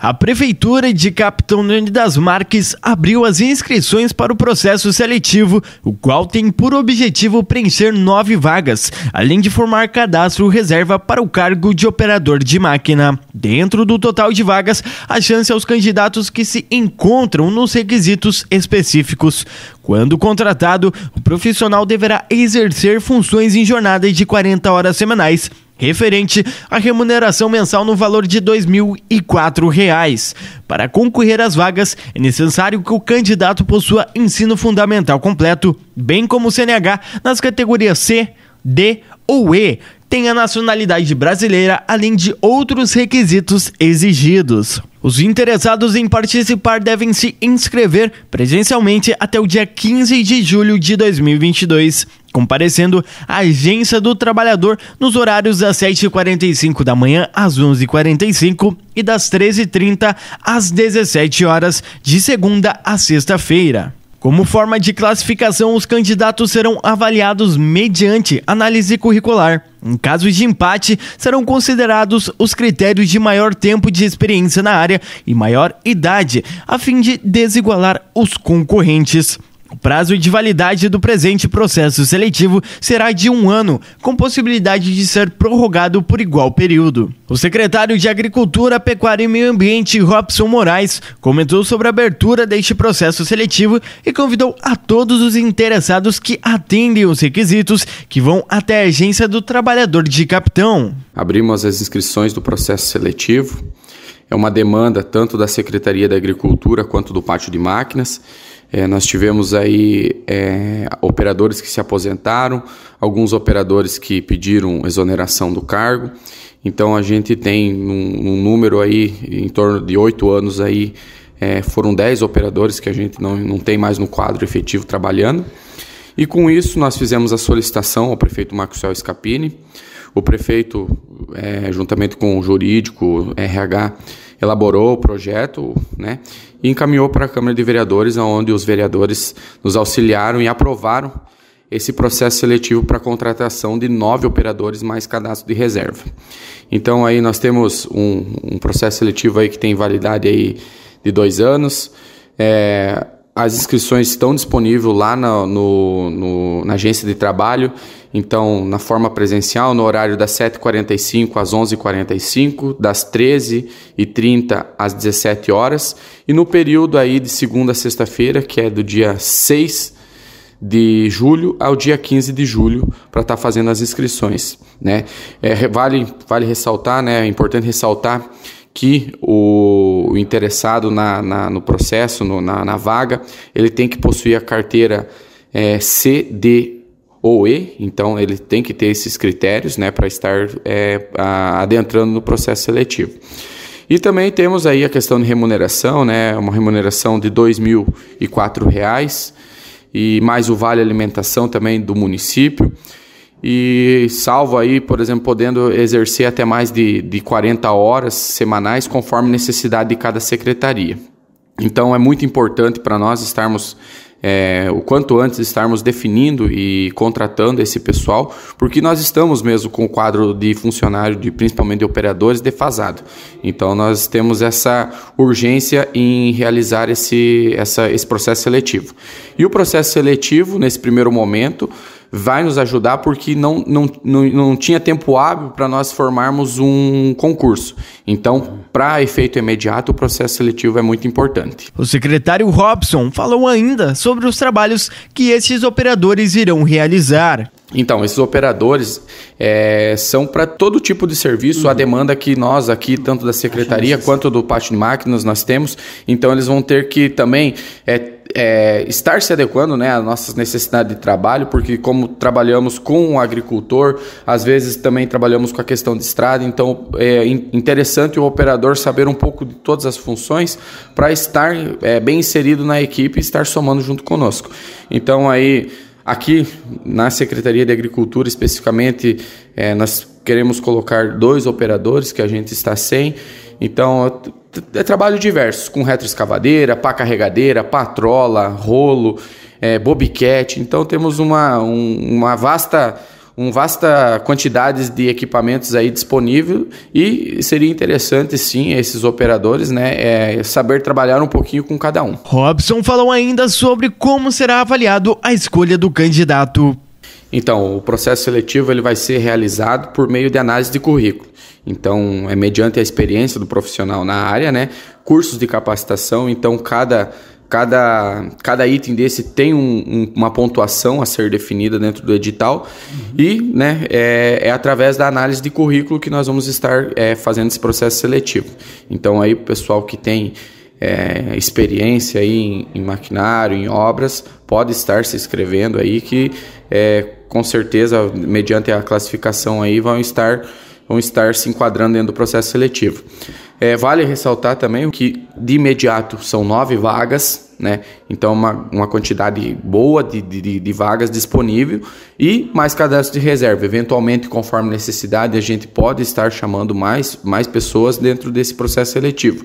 A Prefeitura de Capitão Grande das Marques abriu as inscrições para o processo seletivo, o qual tem por objetivo preencher nove vagas, além de formar cadastro reserva para o cargo de operador de máquina. Dentro do total de vagas, a chance aos candidatos que se encontram nos requisitos específicos. Quando contratado, o profissional deverá exercer funções em jornadas de 40 horas semanais referente à remuneração mensal no valor de R$ 2.004. Para concorrer às vagas, é necessário que o candidato possua ensino fundamental completo, bem como o CNH nas categorias C, D ou E, tenha nacionalidade brasileira, além de outros requisitos exigidos. Os interessados em participar devem se inscrever presencialmente até o dia 15 de julho de 2022 comparecendo à Agência do Trabalhador nos horários das 7h45 da manhã às 11h45 e das 13h30 às 17 horas de segunda a sexta-feira. Como forma de classificação, os candidatos serão avaliados mediante análise curricular. Em casos de empate, serão considerados os critérios de maior tempo de experiência na área e maior idade, a fim de desigualar os concorrentes. O prazo de validade do presente processo seletivo será de um ano, com possibilidade de ser prorrogado por igual período. O secretário de Agricultura, Pecuária e Meio Ambiente, Robson Moraes, comentou sobre a abertura deste processo seletivo e convidou a todos os interessados que atendem os requisitos que vão até a agência do trabalhador de capitão. Abrimos as inscrições do processo seletivo. É uma demanda tanto da Secretaria da Agricultura quanto do Pátio de Máquinas é, nós tivemos aí é, operadores que se aposentaram, alguns operadores que pediram exoneração do cargo. Então a gente tem um, um número aí em torno de oito anos aí é, foram dez operadores que a gente não, não tem mais no quadro efetivo trabalhando. E com isso nós fizemos a solicitação ao prefeito Marcos Scapini. O prefeito, é, juntamente com o jurídico, RH, elaborou o projeto né, e encaminhou para a Câmara de Vereadores, onde os vereadores nos auxiliaram e aprovaram esse processo seletivo para contratação de nove operadores mais cadastro de reserva. Então aí nós temos um, um processo seletivo aí que tem validade aí de dois anos. É, as inscrições estão disponíveis lá na, no, no, na agência de trabalho então, na forma presencial, no horário das 7h45 às 11h45, das 13h30 às 17 horas e no período aí de segunda a sexta-feira, que é do dia 6 de julho ao dia 15 de julho para estar tá fazendo as inscrições, né? É, vale, vale ressaltar, né? É importante ressaltar que o interessado na, na no processo, no, na, na, vaga, ele tem que possuir a carteira é, CD ou E, então ele tem que ter esses critérios né, para estar é, adentrando no processo seletivo. E também temos aí a questão de remuneração, né, uma remuneração de R$ 2.004 e mais o vale alimentação também do município. E salvo aí, por exemplo, podendo exercer até mais de, de 40 horas semanais, conforme necessidade de cada secretaria. Então é muito importante para nós estarmos é, o quanto antes estarmos definindo e contratando esse pessoal, porque nós estamos mesmo com o quadro de funcionário, de, principalmente de operadores, defasado. Então nós temos essa urgência em realizar esse, essa, esse processo seletivo. E o processo seletivo, nesse primeiro momento, vai nos ajudar porque não, não, não, não tinha tempo hábil para nós formarmos um concurso. Então, para efeito imediato, o processo seletivo é muito importante. O secretário Robson falou ainda sobre os trabalhos que esses operadores irão realizar. Então, esses operadores é, são para todo tipo de serviço, uhum. a demanda que nós aqui, tanto da secretaria quanto do Pátio de Máquinas, nós temos. Então, eles vão ter que também é, é, estar se adequando né, às nossas necessidades de trabalho, porque como trabalhamos com o agricultor, às vezes também trabalhamos com a questão de estrada, então é interessante o operador saber um pouco de todas as funções para estar é, bem inserido na equipe e estar somando junto conosco. Então aí aqui na Secretaria de Agricultura especificamente é, nós queremos colocar dois operadores que a gente está sem. Então é trabalho diverso, com retroescavadeira, pá carregadeira, patrola, rolo, é, Então temos uma, um, uma vasta um vasta quantidade de equipamentos aí disponível e seria interessante sim esses operadores né é, saber trabalhar um pouquinho com cada um. Robson falou ainda sobre como será avaliado a escolha do candidato então, o processo seletivo ele vai ser realizado por meio de análise de currículo. Então, é mediante a experiência do profissional na área, né? Cursos de capacitação, então cada cada, cada item desse tem um, um, uma pontuação a ser definida dentro do edital uhum. e né, é, é, através da análise de currículo que nós vamos estar é, fazendo esse processo seletivo. Então aí o pessoal que tem é, experiência aí em, em, maquinário, em obras, pode estar se inscrevendo aí que é, com certeza, mediante a classificação aí, vão estar vão estar se enquadrando dentro do processo seletivo. É, vale ressaltar também que de imediato são nove vagas, né? Então, uma, uma quantidade boa de, de, de vagas disponível e mais cadastro de reserva. Eventualmente, conforme necessidade, a gente pode estar chamando mais, mais pessoas dentro desse processo seletivo.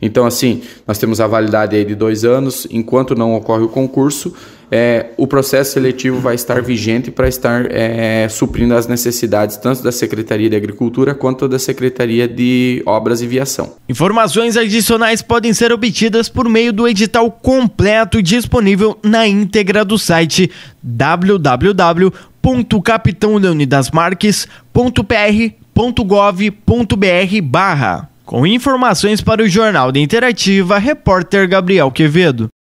Então, assim, nós temos a validade aí de dois anos, enquanto não ocorre o concurso, é, o processo seletivo vai estar vigente para estar é, suprindo as necessidades tanto da Secretaria de Agricultura quanto da Secretaria de Obras e Viação. Informações adicionais podem ser obtidas por meio do edital completo disponível na íntegra do site www.capitãoleonidasmarques.pr.gov.br Com informações para o Jornal da Interativa, repórter Gabriel Quevedo.